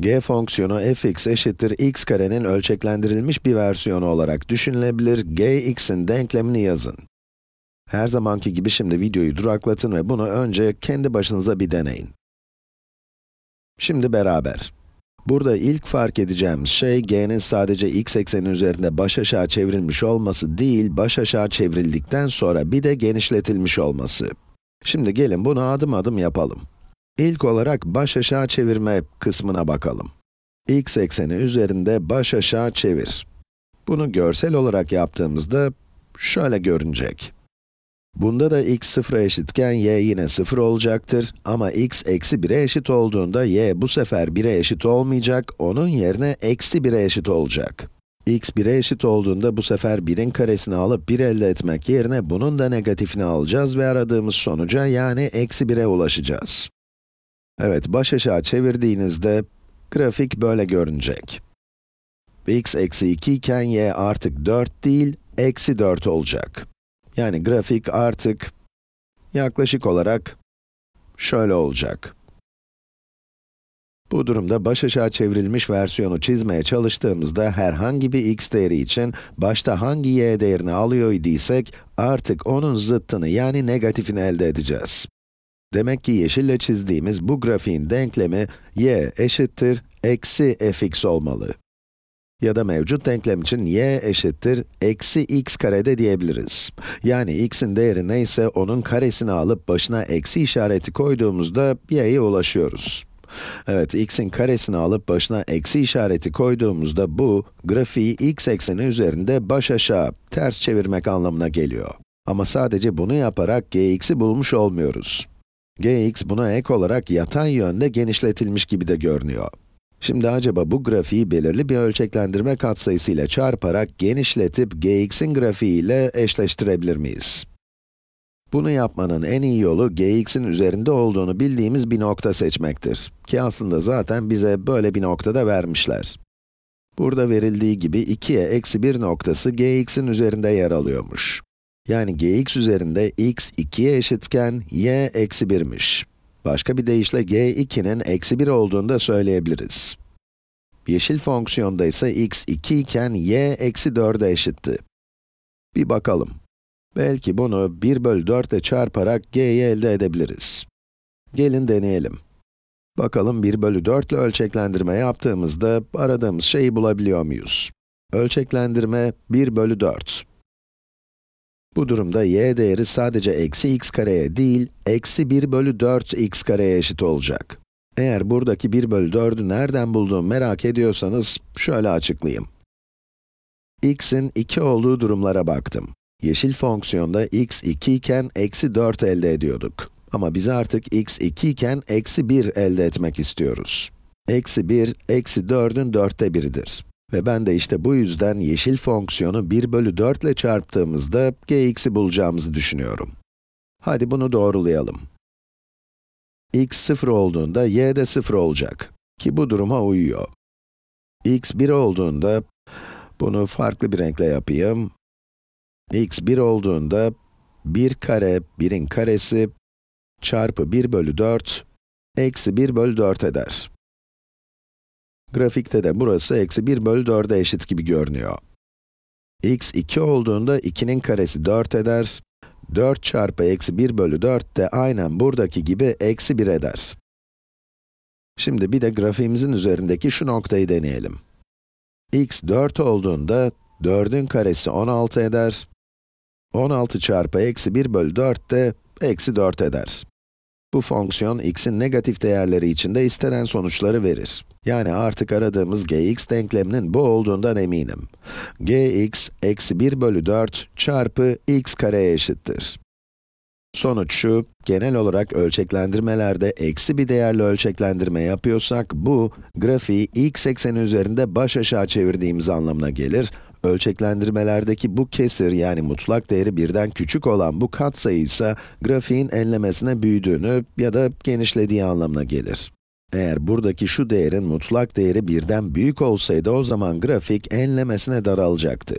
g fonksiyonu fx eşittir x karenin ölçeklendirilmiş bir versiyonu olarak düşünülebilir, gx'in denklemini yazın. Her zamanki gibi şimdi videoyu duraklatın ve bunu önce kendi başınıza bir deneyin. Şimdi beraber. Burada ilk fark edeceğimiz şey, g'nin sadece x ekseni üzerinde baş aşağı çevrilmiş olması değil, baş aşağı çevrildikten sonra bir de genişletilmiş olması. Şimdi gelin bunu adım adım yapalım. İlk olarak baş aşağı çevirme kısmına bakalım. x ekseni üzerinde baş aşağı çevir. Bunu görsel olarak yaptığımızda şöyle görünecek. Bunda da x sıfıra eşitken y yine sıfır olacaktır ama x eksi 1'e eşit olduğunda y bu sefer 1'e eşit olmayacak, onun yerine eksi 1'e eşit olacak. x 1'e eşit olduğunda bu sefer 1'in karesini alıp 1 elde etmek yerine bunun da negatifini alacağız ve aradığımız sonuca yani eksi 1'e ulaşacağız. Evet, baş aşağı çevirdiğinizde grafik böyle görünecek. x eksi 2 iken y artık 4 değil, eksi 4 olacak. Yani grafik artık yaklaşık olarak şöyle olacak. Bu durumda baş aşağı çevrilmiş versiyonu çizmeye çalıştığımızda herhangi bir x değeri için başta hangi y değerini alıyor idiysek artık onun zıttını yani negatifini elde edeceğiz. Demek ki yeşille çizdiğimiz bu grafiğin denklemi y eşittir eksi fx olmalı. Ya da mevcut denklem için y eşittir eksi x karede diyebiliriz. Yani x'in değeri neyse onun karesini alıp başına eksi işareti koyduğumuzda y'ye ulaşıyoruz. Evet, x'in karesini alıp başına eksi işareti koyduğumuzda bu, grafiği x ekseni üzerinde baş aşağı, ters çevirmek anlamına geliyor. Ama sadece bunu yaparak gx'i bulmuş olmuyoruz gx buna ek olarak yatay yönde genişletilmiş gibi de görünüyor. Şimdi acaba bu grafiği belirli bir ölçeklendirme katsayısı ile çarparak genişletip gx'in grafiği ile eşleştirebilir miyiz? Bunu yapmanın en iyi yolu gx'in üzerinde olduğunu bildiğimiz bir nokta seçmektir. Ki aslında zaten bize böyle bir noktada vermişler. Burada verildiği gibi 2'ye eksi 1 noktası gx'in üzerinde yer alıyormuş. Yani gx üzerinde x 2'ye eşitken y eksi 1'miş. Başka bir deyişle g2'nin eksi 1 olduğunu da söyleyebiliriz. Yeşil fonksiyonda ise x 2 iken y eksi 4'e eşitti. Bir bakalım. Belki bunu 1 bölü 4 ile çarparak g'yi elde edebiliriz. Gelin deneyelim. Bakalım 1 bölü 4 ile ölçeklendirme yaptığımızda aradığımız şeyi bulabiliyor muyuz? Ölçeklendirme 1 bölü 4. Bu durumda y değeri sadece eksi x kareye değil, eksi 1 bölü 4 x kareye eşit olacak. Eğer buradaki 1 bölü 4'ü nereden bulduğumu merak ediyorsanız, şöyle açıklayayım. x'in 2 olduğu durumlara baktım. Yeşil fonksiyonda x 2 iken eksi 4 elde ediyorduk. Ama biz artık x 2 iken eksi 1 elde etmek istiyoruz. Eksi 1, eksi 4'ün dörtte biridir. Ve ben de işte bu yüzden yeşil fonksiyonu 1 bölü 4 ile çarptığımızda gx'i bulacağımızı düşünüyorum. Hadi bunu doğrulayalım. x 0 olduğunda y de 0 olacak ki bu duruma uyuyor. x 1 olduğunda, bunu farklı bir renkle yapayım. x 1 olduğunda 1 kare 1'in karesi çarpı 1 bölü 4 eksi 1 bölü 4 eder. Grafikte de burası eksi 1 bölü 4'e eşit gibi görünüyor. x 2 olduğunda 2'nin karesi 4 eder. 4 çarpı eksi 1 bölü 4 de aynen buradaki gibi eksi 1 eder. Şimdi bir de grafiğimizin üzerindeki şu noktayı deneyelim. x 4 olduğunda 4'ün karesi 16 eder. 16 çarpı eksi 1 bölü 4 de eksi 4 eder. Bu fonksiyon x'in negatif değerleri içinde istenen sonuçları verir. Yani artık aradığımız gx denkleminin bu olduğundan eminim. gx eksi 1 bölü 4 çarpı x kareye eşittir. Sonuç şu, genel olarak ölçeklendirmelerde eksi bir değerli ölçeklendirme yapıyorsak, bu, grafiği x ekseni üzerinde baş aşağı çevirdiğimiz anlamına gelir. Ölçeklendirmelerdeki bu kesir yani mutlak değeri birden küçük olan bu katsayı ise grafiğin enlemesine büyüdüğünü ya da genişlediği anlamına gelir. Eğer buradaki şu değerin mutlak değeri birden büyük olsaydı o zaman grafik enlemesine daralacaktı.